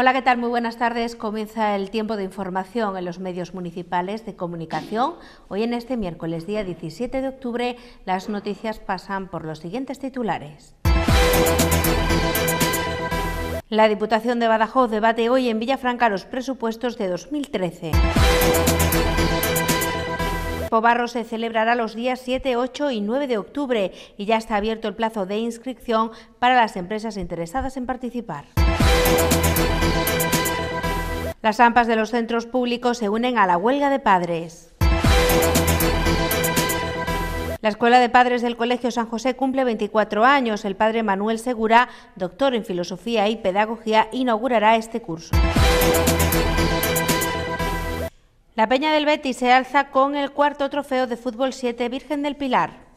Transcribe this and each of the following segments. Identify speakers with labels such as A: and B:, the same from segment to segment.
A: Hola, ¿qué tal? Muy buenas tardes. Comienza el tiempo de información en los medios municipales de comunicación. Hoy en este miércoles día 17 de octubre las noticias pasan por los siguientes titulares. La Diputación de Badajoz debate hoy en Villafranca los presupuestos de 2013. Pobarro se celebrará los días 7, 8 y 9 de octubre y ya está abierto el plazo de inscripción para las empresas interesadas en participar. Las AMPAs de los centros públicos se unen a la huelga de padres. La Escuela de Padres del Colegio San José cumple 24 años. El padre Manuel Segura, doctor en Filosofía y Pedagogía, inaugurará este curso. La Peña del Betis se alza con el cuarto trofeo de fútbol 7 Virgen del Pilar.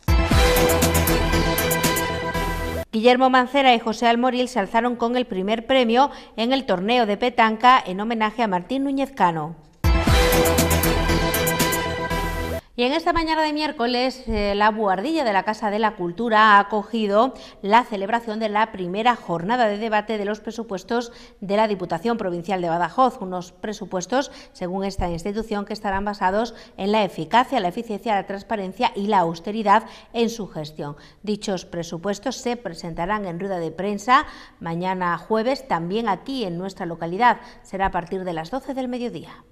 A: Guillermo Mancera y José Almoril se alzaron con el primer premio en el torneo de petanca en homenaje a Martín Núñez Cano. Y en esta mañana de miércoles, eh, la buhardilla de la Casa de la Cultura ha acogido la celebración de la primera jornada de debate de los presupuestos de la Diputación Provincial de Badajoz, unos presupuestos, según esta institución, que estarán basados en la eficacia, la eficiencia, la transparencia y la austeridad en su gestión. Dichos presupuestos se presentarán en rueda de prensa mañana jueves, también aquí en nuestra localidad. Será a partir de las 12 del mediodía.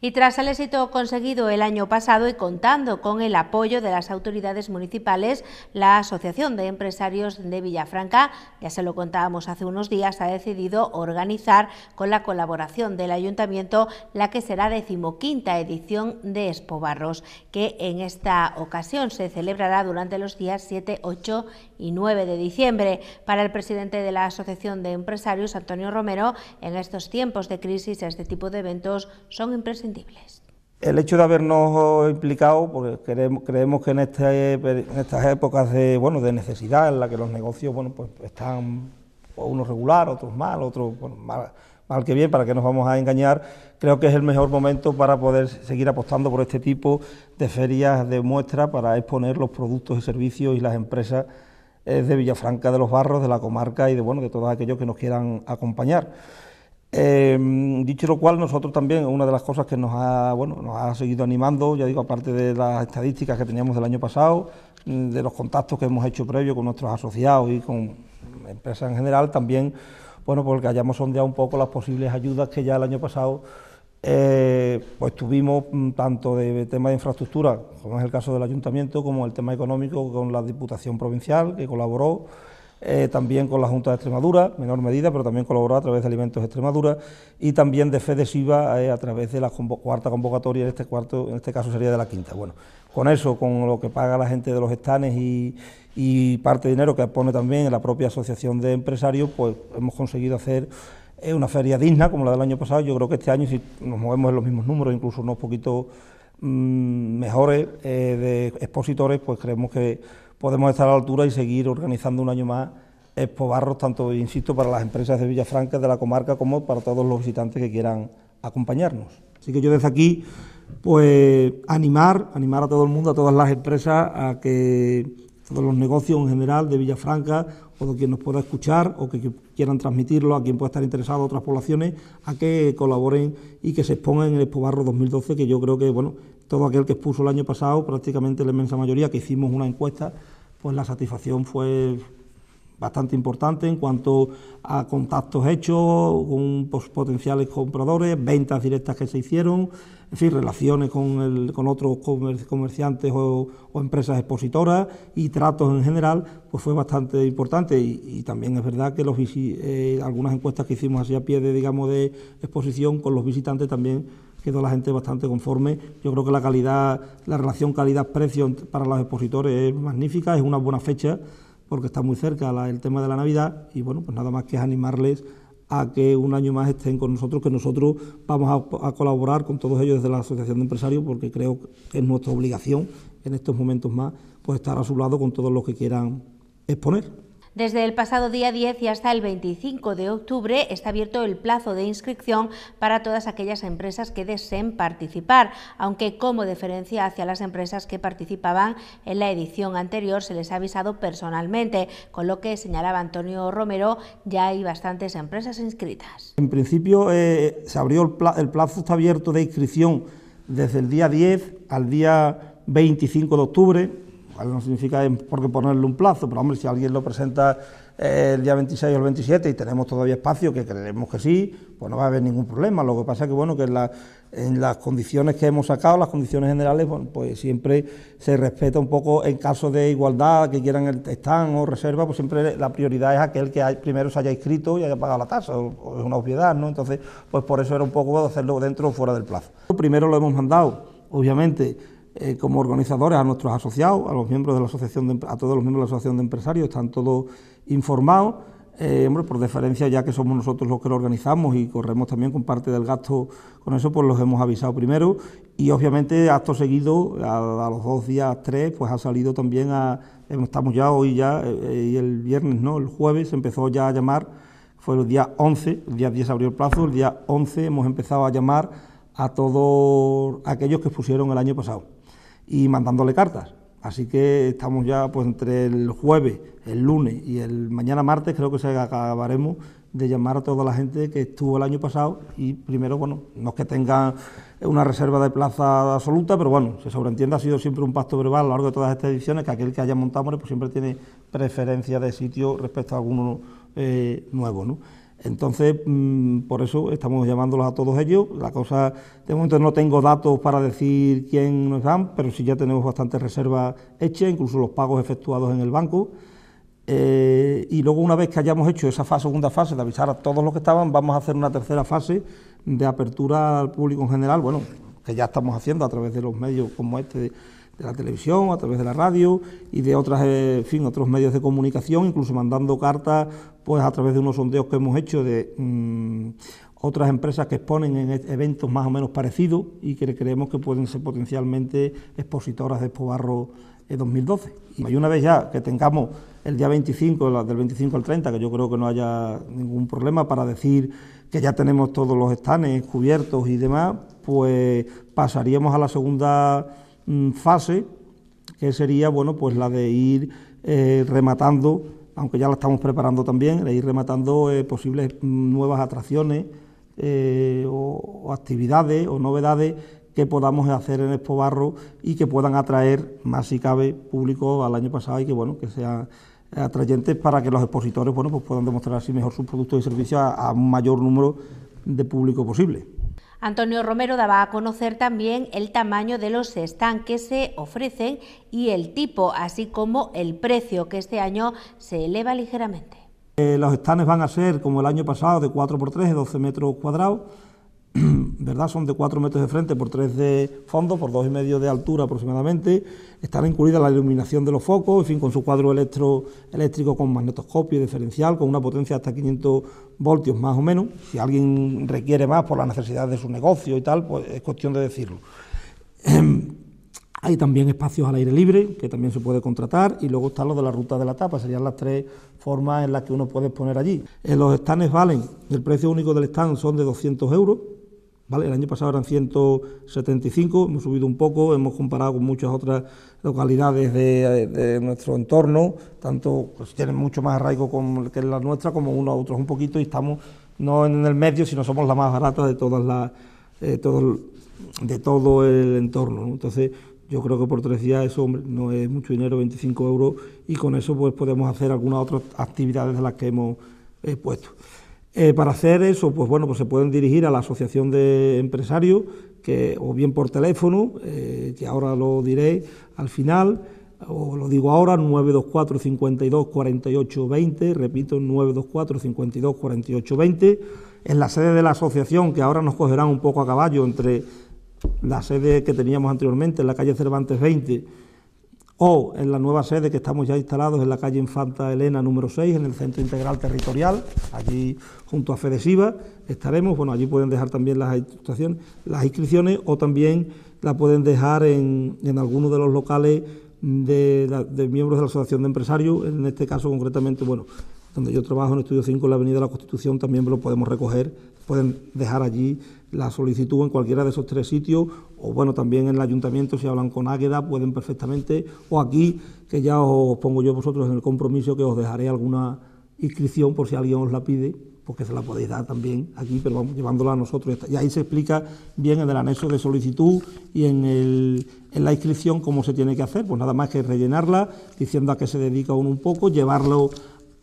A: Y tras el éxito conseguido el año pasado y contando con el apoyo de las autoridades municipales, la Asociación de Empresarios de Villafranca, ya se lo contábamos hace unos días, ha decidido organizar con la colaboración del Ayuntamiento la que será decimoquinta edición de Expo que en esta ocasión se celebrará durante los días 7, 8 y 9 de diciembre. Para el presidente de la Asociación de Empresarios, Antonio Romero, en estos tiempos de crisis este tipo de eventos son imprescindibles
B: el hecho de habernos implicado, porque pues, creemos, que este, en, estas épocas de, bueno, de necesidad, en la que los negocios bueno, pues están pues, unos regular, otros mal, otros mal, que bien, para qué nos vamos a engañar, creo que es el mejor momento para poder seguir apostando por este tipo de ferias de muestra para exponer los productos y servicios y las empresas eh, de Villafranca de los Barros, de la comarca y de, bueno, de todos aquellos que nos quieran acompañar. Em, dicho lo cual, nosotros también, una de las cosas que nos ha, bueno, nos ha seguido animando, ya digo, aparte de las estadísticas que teníamos del año pasado, mm, de los contactos que hemos hecho previo con nuestros asociados y con empresas en general, también, bueno, porque hayamos sondeado un poco las posibles ayudas que ya el año pasado eh, pues tuvimos mm, tanto de tema de infraestructura, como es el caso del ayuntamiento, como el tema económico con la Diputación Provincial, que colaboró eh, también con la Junta de Extremadura, menor medida, pero también colaboró a través de Alimentos Extremadura y también de Fede Siva eh, a través de la cuarta convocatoria, en este, cuarto, en este caso sería de la quinta. Bueno, con eso, con lo que paga la gente de los estanes y, parte de dinero que pone también la propia Asociación de Empresarios, pues hemos conseguido hacer eh, una feria digna como la del año pasado. Yo creo que este año, si nos movemos en los mismos números, incluso unos poquitos mm, mejores de expositores, pues creemos que podemos estar a la altura y seguir organizando un año más Expo Barros, tanto, insisto, para las empresas de Villafranca, de la comarca, como para todos los visitantes que quieran acompañarnos. Así que yo desde aquí, pues animar, animar a todo el mundo, a todas las empresas, a que todos los negocios en general de Villafranca, o de quien nos pueda escuchar, o que, quieran transmitirlo, a quien pueda estar interesado, otras poblaciones, a que colaboren y que se expongan en el Expo Barros 2012, que yo creo que, bueno, todo aquel que expuso el año pasado, prácticamente la inmensa mayoría, que hicimos una encuesta, pues la satisfacción fue bastante importante en cuanto a contactos hechos con potenciales compradores, ventas directas que se hicieron, en fin, relaciones con, el, con otros comerciantes o, empresas expositoras y tratos en general, pues fue bastante importante. Y, también es verdad que los eh, algunas encuestas que hicimos así a pie de, digamos, de exposición con los visitantes también quedó la gente bastante conforme. Yo creo que la calidad, la relación calidad-precio para los expositores es magnífica, es una buena fecha porque está muy cerca el tema de la Navidad y bueno, pues nada más que es animarles a que un año más estén con nosotros, que nosotros vamos a, a, colaborar con todos ellos desde la Asociación de Empresarios, porque creo que es nuestra obligación en estos momentos más, pues estar a su lado con todos los que quieran exponer.
A: Desde el pasado día 10 y hasta el 25 de octubre está abierto el plazo de inscripción para todas aquellas empresas que deseen participar, aunque como diferencia hacia las empresas que participaban en la edición anterior se les ha avisado personalmente, con lo que señalaba Antonio Romero, ya hay bastantes empresas inscritas.
B: En principio eh, se abrió el plazo, el plazo está abierto de inscripción desde el día 10 al día 25 de octubre no significa por qué ponerle un plazo, pero hombre, si alguien lo presenta eh, el día 26 o el 27 y tenemos todavía espacio, que creemos que sí, pues no va a haber ningún problema. Lo que pasa es que, bueno, que en, las condiciones que hemos sacado, las condiciones generales, pues siempre se respeta un poco en caso de igualdad, que quieran el stand o reserva, pues siempre la prioridad es aquel que primero se haya inscrito y haya pagado la tasa, es una obviedad, ¿no? Entonces, pues por eso era un poco hacerlo dentro o fuera del plazo. Primero lo hemos mandado, obviamente eh, como organizadores a nuestros asociados, a los miembros de la asociación, de, a todos los miembros de la asociación de empresarios, están todos informados. Eh, por deferencia, ya que somos nosotros los que lo organizamos y corremos también con parte del gasto con eso, pues los hemos avisado primero. Y obviamente, acto seguido, a, los dos días, tres, pues ha salido también a. Estamos ya hoy ya, eh, y el viernes, ¿no? El jueves empezó ya a llamar, fue el día 11, el día 10 abrió el plazo, el día 11 hemos empezado a llamar a todos aquellos que expusieron el año pasado y mandándole cartas. Así que estamos ya pues entre el jueves, el lunes y el mañana martes, creo que se acabaremos de llamar a toda la gente que estuvo el año pasado y primero, bueno, no es que tengan una reserva de plaza absoluta, pero bueno, se sobreentiende, ha sido siempre un pacto verbal a lo largo de todas estas ediciones, que aquel que haya montado pues siempre tiene preferencia de sitio respecto a alguno eh, nuevo, ¿no? Entonces, mm, por eso estamos llamándolos a todos ellos. La cosa, de momento no tengo datos para decir quién nos dan, pero sí ya tenemos bastante reserva hechas, incluso los pagos efectuados en el banco. Eh, y luego, una vez que hayamos hecho esa segunda fase de avisar a todos los que estaban, vamos a hacer una tercera fase de apertura al público en general, bueno, que ya estamos haciendo a través de los medios como este de la televisión, a través de la radio y de otras, eh, fin, otros medios de comunicación, incluso mandando cartas pues a través de unos sondeos que hemos hecho de mm, otras empresas que exponen en e-, eventos más o menos parecidos y que creemos que pueden ser potencialmente expositoras de Espobarro 2012. Eh, y una vez ya que tengamos el día 25, del 25 al 30, que yo creo que no haya ningún problema para decir que ya tenemos todos los estanes cubiertos y demás, pues pasaríamos a la segunda Mm, fase, que sería bueno, pues la de ir eh, rematando, aunque ya la estamos preparando también, de ir rematando eh, posibles mm, nuevas atracciones eh, o, actividades o novedades que podamos hacer en Expo Barro y que puedan atraer más si cabe público al año pasado y que bueno que sean atrayentes para que los expositores bueno pues puedan demostrar así mejor sus productos y servicios a un mayor número de público posible.
A: Antonio Romero daba a conocer también el tamaño de los estanques que se ofrecen y el tipo, así como el precio, que este año se eleva ligeramente.
B: Eh, los stands van a ser, como el año pasado, de 4x3, de 12 metros cuadrados ¿verdad? Son de 4 metros de frente por 3 de fondo, por 2,5 y medio de altura aproximadamente. Estará incluida la iluminación de los focos, en fin, con su cuadro electro, eléctrico con magnetoscopio diferencial, con una potencia hasta 500 voltios más o menos. Si alguien requiere más por la necesidad de su negocio y tal, pues es cuestión de decirlo. Hay también espacios al aire libre que también se puede contratar y luego están los de la ruta de la tapa, serían las tres formas en las que uno puede poner allí. Eh, los stands valen, el precio único del stand son de 200 euros, el año pasado eran 175, hemos subido un poco, hemos comparado con muchas otras localidades de, nuestro entorno, tanto si pues, tienen mucho más arraigo que la nuestra como uno a otros un poquito y estamos no en el medio, sino somos la más barata de todas todo, de todo el entorno. Entonces, yo creo que por tres días eso no es mucho dinero, 25 euros, y con eso pues podemos hacer algunas otras actividades de las que hemos eh, puesto. Eh, para hacer eso, pues bueno, pues se pueden dirigir a la asociación de empresarios, que, o bien por teléfono, eh, que ahora lo diré al final, o lo digo ahora, 924 52 repito, 924 52 en la sede de la asociación, que ahora nos cogerán un poco a caballo entre la sede que teníamos anteriormente, en la calle Cervantes 20, o en la nueva sede que estamos ya instalados en la calle Infanta Elena número 6, en el Centro Integral Territorial, allí junto a Fedesiva estaremos, bueno, allí pueden dejar también las, las inscripciones o también la pueden dejar en, en alguno de los locales de, de, miembros de la Asociación de Empresarios, en este caso concretamente, bueno, donde yo trabajo en Estudio 5, en la Avenida de la Constitución, también lo podemos recoger, pueden dejar allí la solicitud en cualquiera de esos tres sitios, o bueno, también en el ayuntamiento, si hablan con Águeda, pueden perfectamente, o aquí, que ya os pongo yo vosotros en el compromiso que os dejaré alguna inscripción por si alguien os la pide, porque se la podéis dar también aquí, pero llevándola a nosotros. Y ahí se explica bien en el anexo de solicitud y en, en la inscripción cómo se tiene que hacer, pues nada más que rellenarla, diciendo a qué se dedica uno un poco, llevarlo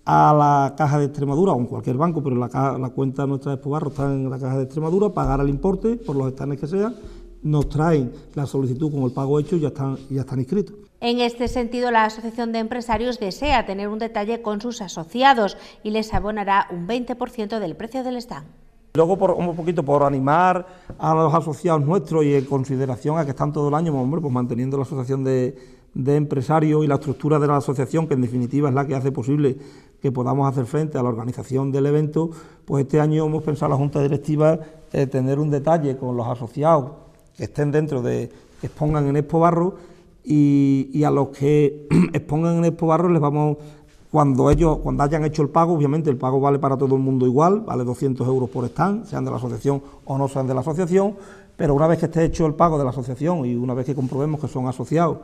B: a la Caja de Extremadura o en cualquier banco, pero la, cuenta nuestra de Espobarro está en la Caja de Extremadura, pagar el importe por los estanes que sean, nos traen la solicitud con el pago hecho y ya están, ya están inscritos.
A: En este sentido, la Asociación de Empresarios desea tener un detalle con sus asociados y les abonará un 20% del precio del stand.
B: Luego, por, un poquito por animar a los asociados nuestros y en consideración a que están todo el año hombre, pues manteniendo la asociación de, de empresarios y la estructura de la asociación, que en definitiva es la que hace posible que podamos hacer frente a la organización del evento, pues este año hemos pensado la Junta Directiva tener un detalle con los asociados que estén dentro de, expongan en Expo Barro y, a los que expongan en Expo Barro les vamos, cuando ellos, cuando hayan hecho el pago, obviamente el pago vale para todo el mundo igual, vale 200 euros por stand, sean de la asociación o no sean de la asociación, pero una vez que esté hecho el pago de la asociación y una vez que comprobemos que son asociados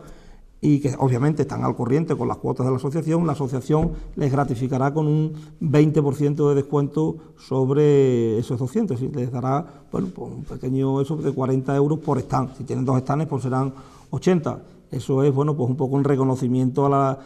B: y que obviamente están al corriente con las cuotas de la asociación, la asociación les gratificará con un 20% de descuento sobre esos 200, y les dará bueno, pues un pequeño eso de 40 euros por stand, si tienen dos stands pues serán 80. Eso es bueno pues un poco un reconocimiento a,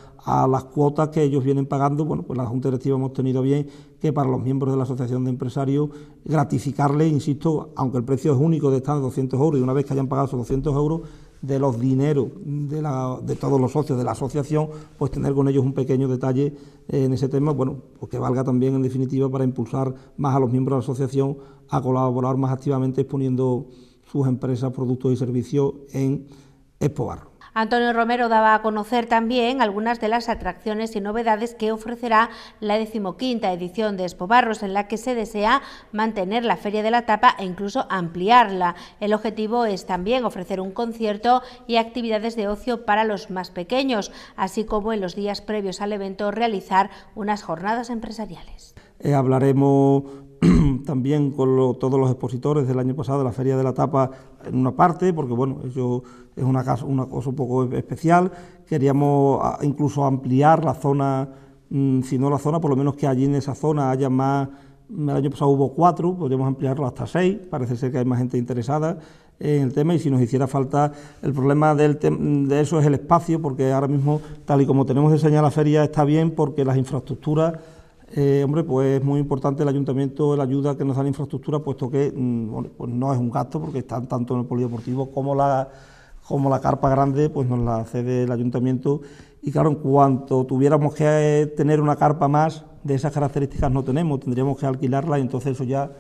B: las cuotas que ellos vienen pagando. Bueno, pues la Junta Directiva hemos tenido bien que para los miembros de la Asociación de Empresarios gratificarles, insisto, aunque el precio es único de estar 200 euros y una vez que hayan pagado esos 200 euros, de los dineros de, la, de, todos los socios de la asociación, pues tener con ellos un pequeño detalle eh, en ese tema, bueno, pues que valga también en definitiva para impulsar más a los miembros de la asociación a colaborar más activamente exponiendo sus empresas, productos y servicios en Barro.
A: Antonio Romero daba a conocer también algunas de las atracciones y novedades que ofrecerá la decimoquinta edición de Espobarros, en la que se desea mantener la Feria de la Tapa e incluso ampliarla. El objetivo es también ofrecer un concierto y actividades de ocio para los más pequeños, así como en los días previos al evento realizar unas jornadas empresariales.
B: Eh, hablaremos también con todos los expositores del año pasado, ...de la Feria de la Tapa en una parte, porque bueno, eso es una, casa, una cosa un poco especial. Queríamos ah, incluso ampliar la zona, mm, si no la zona, por lo menos que allí en esa zona haya más. Mm, el año pasado hubo cuatro, podríamos ampliarlo hasta seis, parece ser que hay más gente interesada en el tema y si nos hiciera falta el problema de eso es el espacio porque ahora mismo tal y como tenemos diseñada la feria está bien porque las infraestructuras eh, hombre, pues es muy importante el ayuntamiento, la ayuda que nos da la infraestructura, puesto que mm, pues no es un gasto, porque están tanto en el polideportivo como la, como la carpa grande, pues nos la cede el ayuntamiento. Y claro, en cuanto tuviéramos que eh, tener una carpa más, de esas características no tenemos, tendríamos que alquilarla y entonces eso ya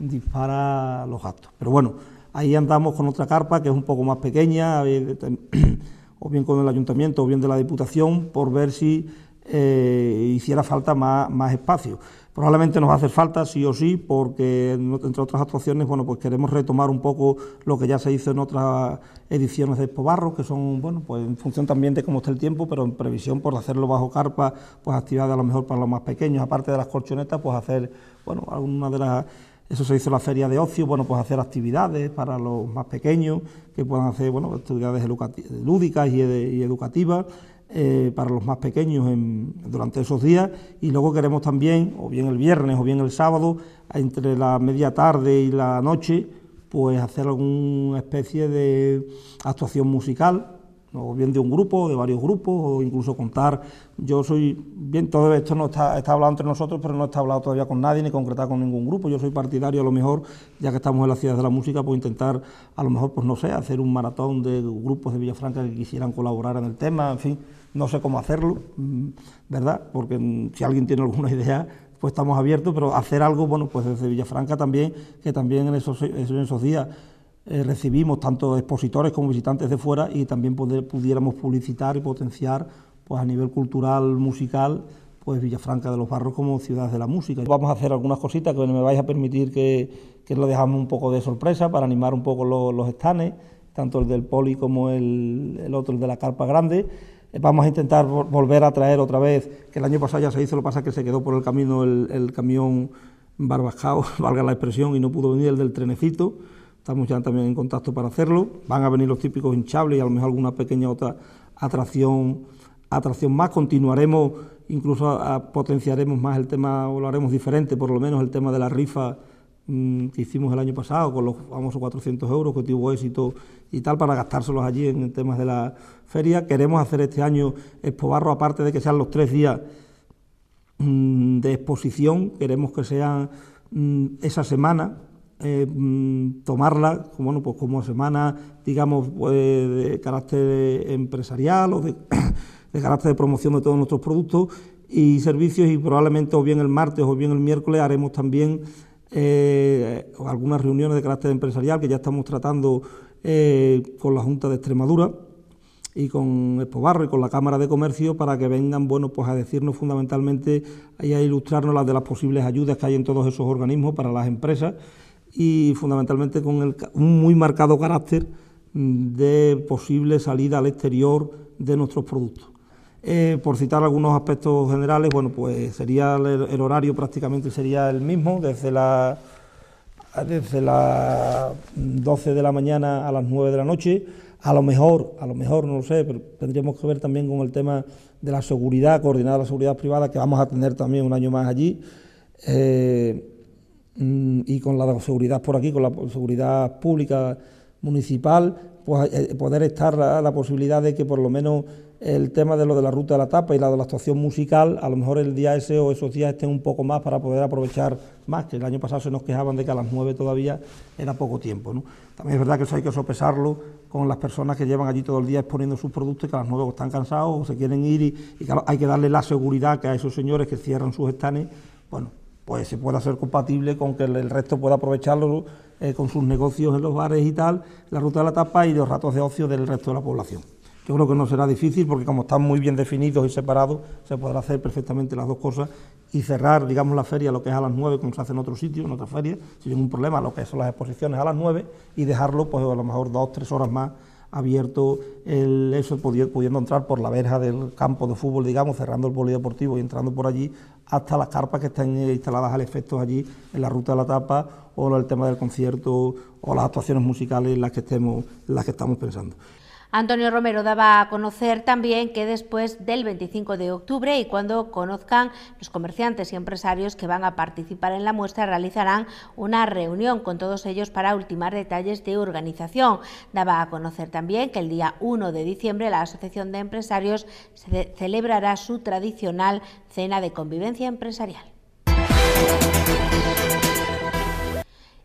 B: dispara los gastos. Pero bueno, ahí andamos con otra carpa que es un poco más pequeña, eh, o bien con el ayuntamiento o bien de la Diputación, por ver si eh, hiciera falta más, más espacio. Probablemente nos hace falta sí o sí, porque entre otras actuaciones, bueno, pues queremos retomar un poco lo que ya se hizo en otras ediciones de Pobarro que son, bueno, pues en función también de cómo está el tiempo, pero en previsión por hacerlo bajo carpa, pues actividades a lo mejor para los más pequeños, aparte de las colchonetas, pues hacer, bueno, alguna de las eso se hizo la feria de ocio, bueno, pues hacer actividades para los más pequeños, que puedan hacer, bueno, actividades lúdicas y educativas. Eh, para los más pequeños durante esos días y luego queremos también, o bien el viernes o bien el sábado, entre la media tarde y la noche, pues hacer alguna especie de actuación musical, o bien de un grupo, de varios grupos, o incluso contar, yo soy, bien, todo esto no está, está hablado entre nosotros, pero no está hablado todavía con nadie, ni concretado con ningún grupo, yo soy partidario a lo mejor, ya que estamos en la Ciudad de la música, pues intentar, a lo mejor, pues no sé, hacer un maratón de grupos de Villafranca que quisieran colaborar en el tema, en fin, no sé cómo hacerlo, mm, ¿verdad? Porque mm, si alguien tiene alguna idea, pues estamos abiertos, pero hacer algo, bueno, pues desde Villafranca también, que también en esos, en esos días eh, recibimos tanto expositores como visitantes de fuera y también poder, pudiéramos publicitar y potenciar pues a nivel cultural, musical, pues Villafranca de los Barros como ciudad de la música. Vamos a hacer algunas cositas que me vais a permitir que, que lo dejamos un poco de sorpresa para animar un poco los, estanes, tanto el del Poli como el, el otro, el de la Carpa Grande. Eh, vamos a intentar volver a traer otra vez, que el año pasado ya se hizo, lo que pasa es que se quedó por el camino el, camión barbajao, valga la expresión, y no pudo venir el del trenecito. Estamos ya también en contacto para hacerlo. Van a venir los típicos hinchables y a lo mejor alguna pequeña otra atracción, atracción más. Continuaremos, incluso potenciaremos más el tema, o lo haremos diferente, por lo menos el tema de la rifa que mm, hicimos el año pasado con los famosos 400 euros que tuvo éxito y tal, para gastárselos allí en, temas de la feria. Queremos hacer este año Barro, aparte de que sean los tres días mm, de exposición, queremos que sea mm, esa semana, eh, tomarla bueno, pues como semana, digamos, pues, de carácter empresarial o de, de, carácter de promoción de todos nuestros productos y servicios y probablemente o bien el martes o bien el miércoles haremos también eh, algunas reuniones de carácter empresarial que ya estamos tratando eh, con la Junta de Extremadura y con Espobarro y con la Cámara de Comercio para que vengan bueno pues a decirnos fundamentalmente y a ilustrarnos las de las posibles ayudas que hay en todos esos organismos para las empresas y fundamentalmente con un muy marcado carácter mm, de posible salida al exterior de nuestros productos. Eh, por citar algunos aspectos generales, bueno, pues sería el, horario prácticamente sería el mismo, desde las desde las 12 de la mañana a las 9 de la noche. A lo mejor, a lo mejor, no lo sé, pero tendríamos que ver también con el tema de la seguridad, coordinada la seguridad privada, que vamos a tener también un año más allí, eh, mm, y con la seguridad por aquí, con la seguridad pública municipal, pues, eh, poder estar la, la, posibilidad de que por lo menos el tema de lo de la ruta de la tapa y la de la actuación musical, a lo mejor el día ese o esos días estén un poco más para poder aprovechar más, que el año pasado se nos quejaban de que a las nueve todavía era poco tiempo. También es verdad que eso hay que sopesarlo con las personas que llevan allí todo el día exponiendo sus productos y que a las nueve están cansados o se quieren ir y, hay que darle la seguridad que a esos señores que cierran sus estanes, bueno, pues se pueda ser compatible con que el resto pueda aprovecharlo eh, con sus negocios en los bares y tal, la ruta de la tapa y los ratos de ocio del resto de la población. Yo creo que no será difícil porque como están muy bien definidos y separados, se podrá hacer perfectamente las dos cosas y cerrar, digamos, la feria, lo que es a las nueve, como se hace en otro sitio, en otra feria, sin ningún problema, lo que son las exposiciones a las nueve, y dejarlo, pues a lo mejor dos, tres horas más abierto el, eso, pudiendo, entrar por la verja del campo de fútbol, digamos, cerrando el polideportivo y entrando por allí, hasta las carpas que están eh, instaladas al efecto allí, en la ruta de la tapa, o el tema del concierto, o las actuaciones musicales las que, estemos, en las que estamos pensando.
A: Antonio Romero daba a conocer también que después del 25 de octubre y cuando conozcan los comerciantes y empresarios que van a participar en la muestra realizarán una reunión con todos ellos para ultimar detalles de organización. Daba a conocer también que el día 1 de diciembre la Asociación de Empresarios celebrará su tradicional cena de convivencia empresarial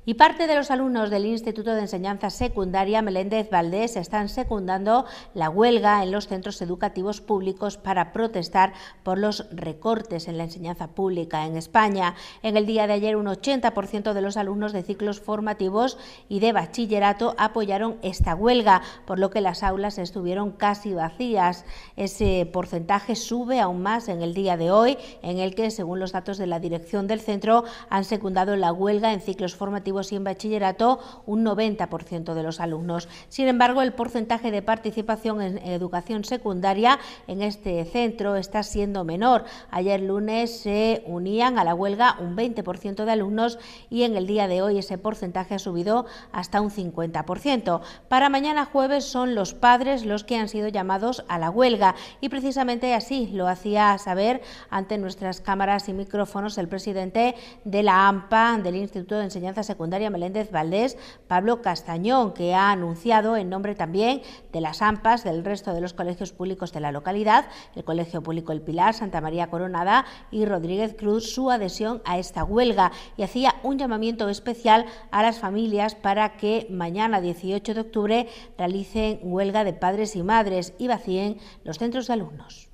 A: y parte de los alumnos del Instituto de Enseñanza Secundaria Meléndez Valdés están secundando la huelga en los centros educativos públicos para protestar por los recortes en la enseñanza pública en España. En el día de ayer un 80% de los alumnos de ciclos formativos y de bachillerato apoyaron esta huelga, por lo que las aulas estuvieron casi vacías. Ese porcentaje sube aún más en el día de hoy, en el que, según los datos de la dirección del centro, han secundado la huelga en ciclos formativos y en bachillerato un 90% de los alumnos. Sin embargo, el porcentaje de participación en educación secundaria en este centro está siendo menor. Ayer lunes se unían a la huelga un 20% de alumnos y en el día de hoy ese porcentaje ha subido hasta un 50%. Para mañana jueves son los padres los que han sido llamados a la huelga y precisamente así lo hacía saber ante nuestras cámaras y micrófonos el presidente de la AMPA del Instituto de Enseñanza Secundaria secundaria Meléndez Valdés, Pablo Castañón, que ha anunciado en nombre también de las AMPAs del resto de los colegios públicos de la localidad, el Colegio Público El Pilar, Santa María Coronada y Rodríguez Cruz, su adhesión a esta huelga y hacía un llamamiento especial a las familias para que mañana 18 de octubre realicen huelga de padres y madres y vacíen los centros de alumnos.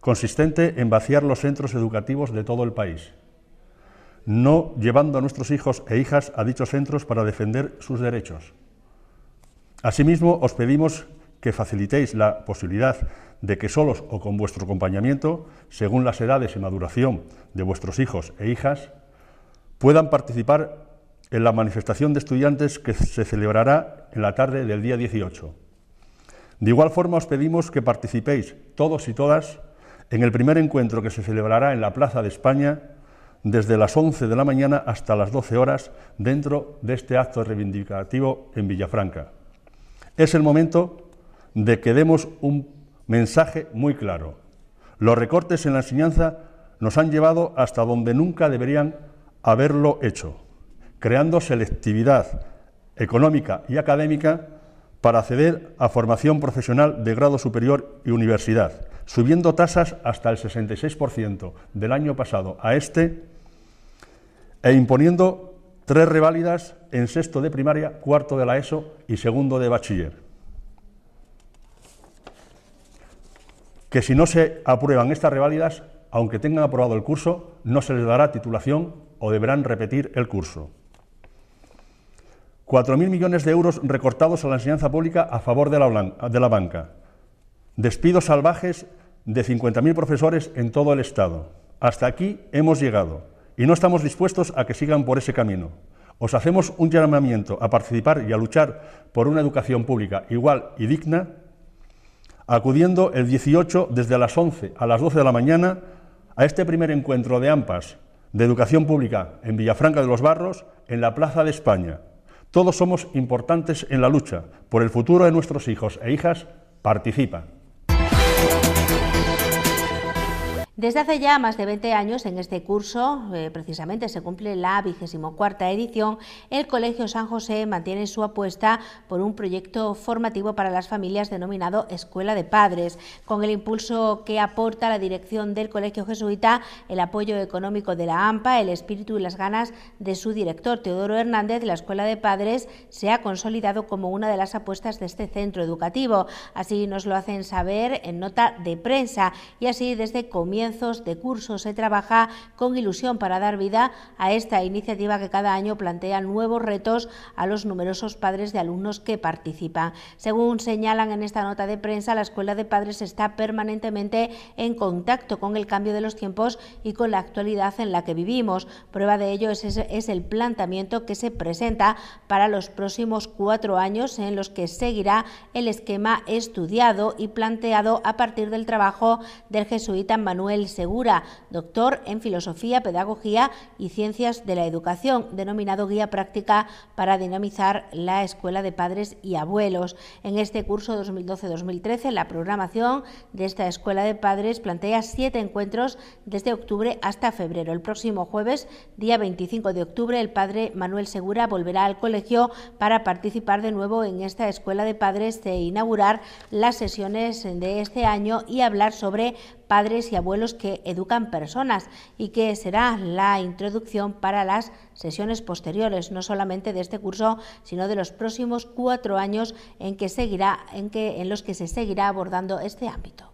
C: Consistente en vaciar los centros educativos de todo el país no llevando a nuestros hijos e hijas a dichos centros para defender sus derechos. Asimismo, os pedimos que facilitéis la posibilidad de que solos o con vuestro acompañamiento, según las edades y maduración de vuestros hijos e hijas, puedan participar en la manifestación de estudiantes que se celebrará en la tarde del día 18. De igual forma os pedimos que participéis todos y todas en el primer encuentro que se celebrará en la Plaza de España desde las 11 de la mañana hasta las 12 horas dentro de este acto reivindicativo en Villafranca. Es el momento de que demos un mensaje muy claro. Los recortes en la enseñanza nos han llevado hasta donde nunca deberían haberlo hecho, creando selectividad económica y académica para acceder a formación profesional de grado superior y universidad, subiendo tasas hasta el 66% del año pasado a este e imponiendo tres reválidas en sexto de primaria, cuarto de la ESO y segundo de bachiller. Que si no se aprueban estas reválidas, aunque tengan aprobado el curso, no se les dará titulación o deberán repetir el curso. 4.000 millones de euros recortados a la enseñanza pública a favor de la, de la banca. Despidos salvajes de 50.000 profesores en todo el Estado. Hasta aquí hemos llegado y no estamos dispuestos a que sigan por ese camino. Os hacemos un llamamiento a participar y a luchar por una educación pública igual y digna, acudiendo el 18 desde las 11 a las 12 de la mañana a este primer encuentro de AMPAS de Educación Pública en Villafranca de los Barros, en la Plaza de España. Todos somos importantes en la lucha por el futuro de nuestros hijos e hijas. Participa.
A: Desde hace ya más de 20 años, en este curso, eh, precisamente se cumple la vigésimo cuarta edición, el Colegio San José mantiene su apuesta por un proyecto formativo para las familias denominado Escuela de Padres, con el impulso que aporta la dirección del Colegio Jesuita, el apoyo económico de la AMPA, el espíritu y las ganas de su director Teodoro Hernández, la Escuela de Padres se ha consolidado como una de las apuestas de este centro educativo. Así nos lo hacen saber en nota de prensa y así desde comienzo de cursos, Se trabaja con ilusión para dar vida a esta iniciativa que cada año plantea nuevos retos a los numerosos padres de alumnos que participan. Según señalan en esta nota de prensa, la Escuela de Padres está permanentemente en contacto con el cambio de los tiempos y con la actualidad en la que vivimos. Prueba de ello es, es el planteamiento que se presenta para los próximos cuatro años en los que seguirá el esquema estudiado y planteado a partir del trabajo del jesuita Manuel Segura, doctor en Filosofía, Pedagogía y Ciencias de la Educación, denominado Guía Práctica para Dinamizar la Escuela de Padres y Abuelos. En este curso 2012-2013, la programación de esta Escuela de Padres plantea siete encuentros desde octubre hasta febrero. El próximo jueves, día 25 de octubre, el padre Manuel Segura volverá al colegio para participar de nuevo en esta Escuela de Padres e inaugurar las sesiones de este año y hablar sobre padres y abuelos que educan personas y que será la introducción para las sesiones posteriores, no solamente de este curso, sino de los próximos cuatro años en, que seguirá, en, que, en los que se seguirá abordando este ámbito.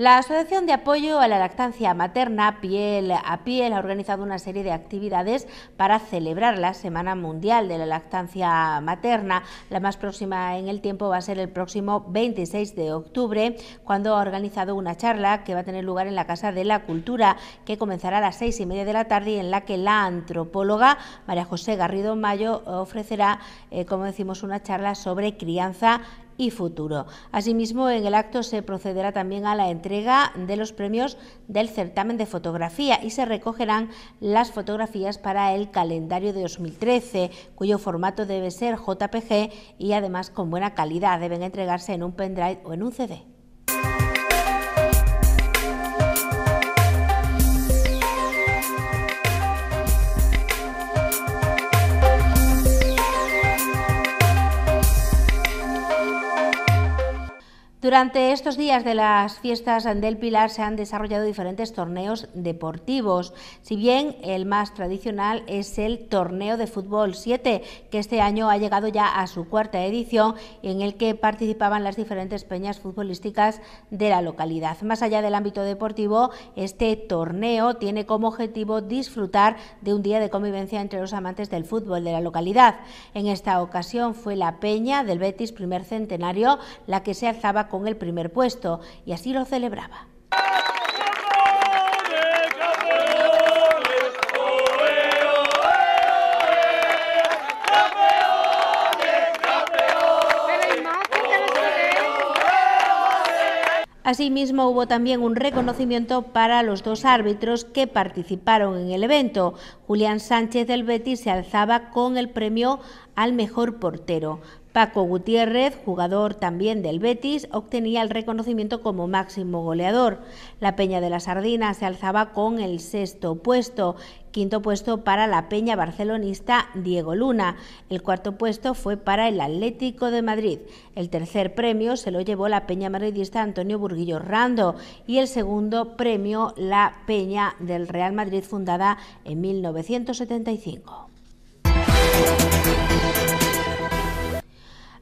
A: La Asociación de Apoyo a la Lactancia Materna Piel a Piel ha organizado una serie de actividades para celebrar la Semana Mundial de la Lactancia Materna. La más próxima en el tiempo va a ser el próximo 26 de octubre, cuando ha organizado una charla que va a tener lugar en la Casa de la Cultura, que comenzará a las seis y media de la tarde y en la que la antropóloga María José Garrido Mayo ofrecerá, eh, como decimos, una charla sobre crianza y futuro. Asimismo, en el acto se procederá también a la entrega de los premios del certamen de fotografía y se recogerán las fotografías para el calendario de 2013, cuyo formato debe ser JPG y además con buena calidad. Deben entregarse en un pendrive o en un CD. Durante estos días de las fiestas del Pilar se han desarrollado diferentes torneos deportivos, si bien el más tradicional es el torneo de fútbol 7, que este año ha llegado ya a su cuarta edición en el que participaban las diferentes peñas futbolísticas de la localidad. Más allá del ámbito deportivo, este torneo tiene como objetivo disfrutar de un día de convivencia entre los amantes del fútbol de la localidad. En esta ocasión fue la peña del Betis primer centenario la que se alzaba con el primer puesto y así lo celebraba. Asimismo, hubo también un reconocimiento para los dos árbitros que participaron en el evento. Julián Sánchez del Betis se alzaba con el premio al mejor portero. Paco Gutiérrez, jugador también del Betis, obtenía el reconocimiento como máximo goleador. La Peña de la Sardina se alzaba con el sexto puesto, quinto puesto para la Peña barcelonista Diego Luna, el cuarto puesto fue para el Atlético de Madrid, el tercer premio se lo llevó la Peña madridista Antonio Burguillo Rando y el segundo premio la Peña del Real Madrid fundada en 1975.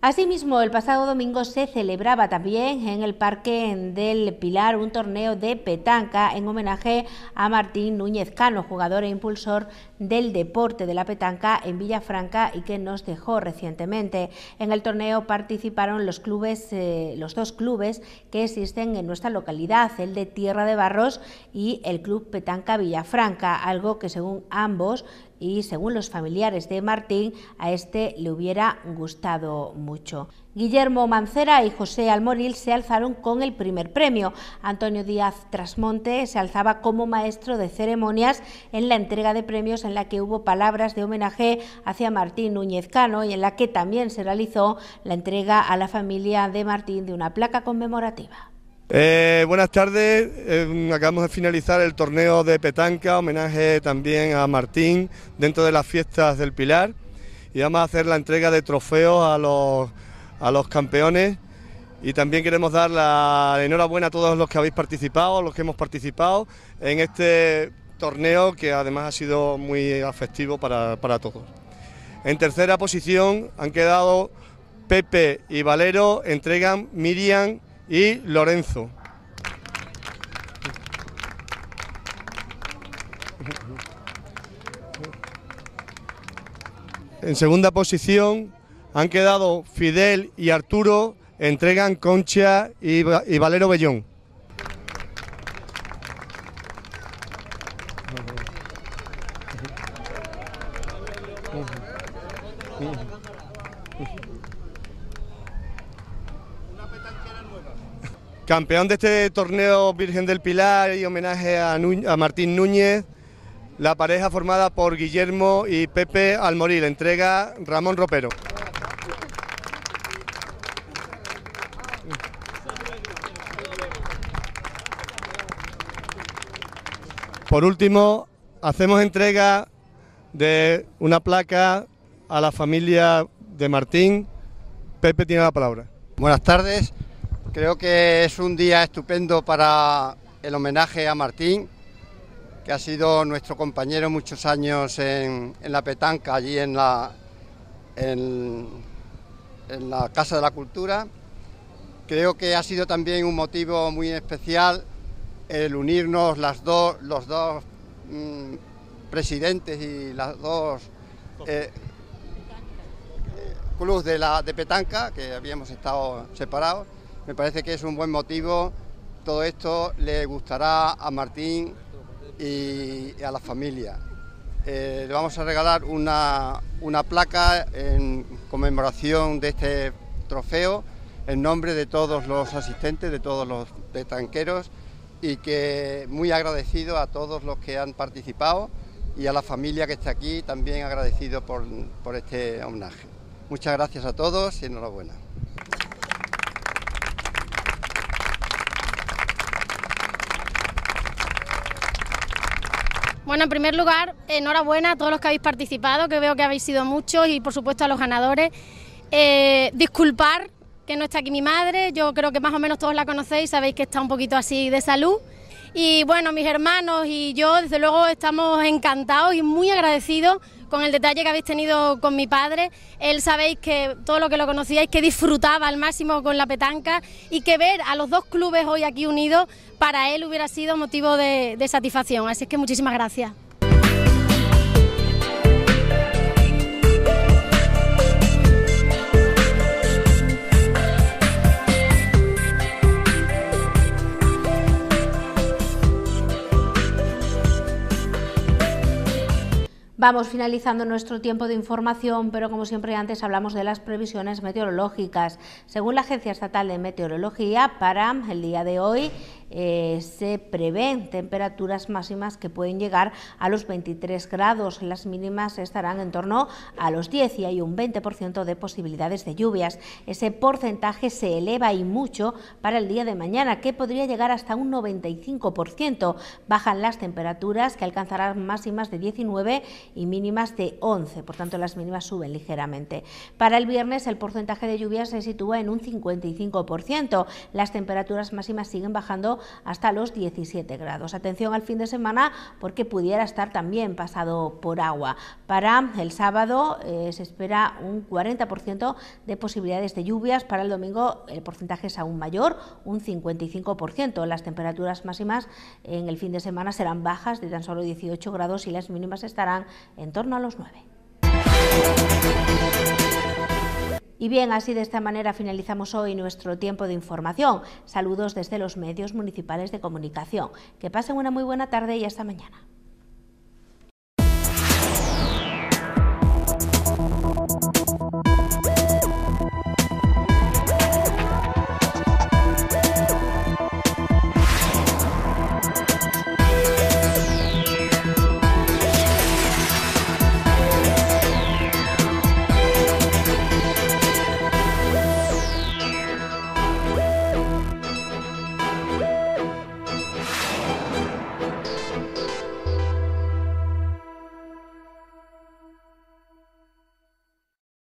A: Asimismo, el pasado domingo se celebraba también en el Parque del Pilar un torneo de petanca en homenaje a Martín Núñez Cano, jugador e impulsor del deporte de la petanca en Villafranca y que nos dejó recientemente. En el torneo participaron los clubes, eh, los dos clubes que existen en nuestra localidad, el de Tierra de Barros y el Club Petanca Villafranca, algo que según ambos y según los familiares de Martín, a este le hubiera gustado mucho. Guillermo Mancera y José Almoril se alzaron con el primer premio. Antonio Díaz Trasmonte se alzaba como maestro de ceremonias en la entrega de premios en la que hubo palabras de homenaje hacia Martín Núñez Cano y en la que también se realizó la entrega a la familia de Martín de una placa conmemorativa.
D: Eh, buenas tardes, eh, acabamos de finalizar el torneo de petanca, homenaje también a Martín dentro de las fiestas del Pilar y vamos a hacer la entrega de trofeos a los, a los campeones y también queremos dar la enhorabuena a todos los que habéis participado, los que hemos participado en este torneo que además ha sido muy afectivo para, para todos. En tercera posición han quedado Pepe y Valero, entregan Miriam y Lorenzo. En segunda posición han quedado Fidel y Arturo, entregan Concha y, Valero Bellón. Campeón de este torneo Virgen del Pilar y homenaje a, Martín Núñez, la pareja formada por Guillermo y Pepe Almoril, entrega Ramón Ropero. Por último, hacemos entrega de una placa a la familia de Martín. Pepe tiene la palabra. Buenas tardes,
E: Creo que es un día estupendo para el homenaje a Martín, que ha sido nuestro compañero muchos años en, la petanca, allí en la, en, la Casa de la Cultura. Creo que ha sido también un motivo muy especial el unirnos las dos, los dos mm, presidentes y las dos eh, eh, clubes de, la, de petanca, que habíamos estado separados me parece que es un buen motivo. Todo esto le gustará a Martín y a la familia. Eh, le vamos a regalar una, placa en conmemoración de este trofeo en nombre de todos los asistentes, de todos los de tanqueros y que muy agradecido a todos los que han participado y a la familia que está aquí también agradecido por, por este homenaje. Muchas gracias a todos y enhorabuena.
A: Bueno, en primer lugar, enhorabuena a todos los que habéis participado, que veo que habéis sido muchos y por supuesto a los ganadores. Eh, disculpar que no está aquí mi madre, yo creo que más o menos todos la conocéis, sabéis que está un poquito así de salud. Y bueno, mis hermanos y yo, desde luego, estamos encantados y muy agradecidos con el detalle que habéis tenido con mi padre. Él sabéis que todo lo que lo conocíais, que disfrutaba al máximo con la petanca y que ver a los dos clubes hoy aquí unidos para él hubiera sido motivo de, de satisfacción. Así es que muchísimas gracias. Vamos finalizando nuestro tiempo de información, pero como siempre antes hablamos de las previsiones meteorológicas. Según la Agencia Estatal de Meteorología, para el día de hoy eh, se prevén temperaturas máximas que pueden llegar a los 23 grados. Las mínimas estarán en torno a los 10 y hay un 20% de posibilidades de lluvias. Ese porcentaje se eleva y mucho para el día de mañana, que podría llegar hasta un 95%. Bajan las temperaturas que alcanzarán máximas de 19 y mínimas de 11. Por tanto, las mínimas suben ligeramente. Para el viernes, el porcentaje de lluvias se sitúa en un 55%. Las temperaturas máximas siguen bajando hasta los 17 grados. Atención al fin de semana porque pudiera estar también pasado por agua. Para el sábado eh, se espera un 40% de posibilidades de lluvias, para el domingo el porcentaje es aún mayor, un 55%. Las temperaturas máximas en el fin de semana serán bajas de tan solo 18 grados y las mínimas estarán en torno a los 9. Y bien, así de esta manera finalizamos hoy nuestro tiempo de información. Saludos desde los medios municipales de comunicación. Que pasen una muy buena tarde y hasta mañana.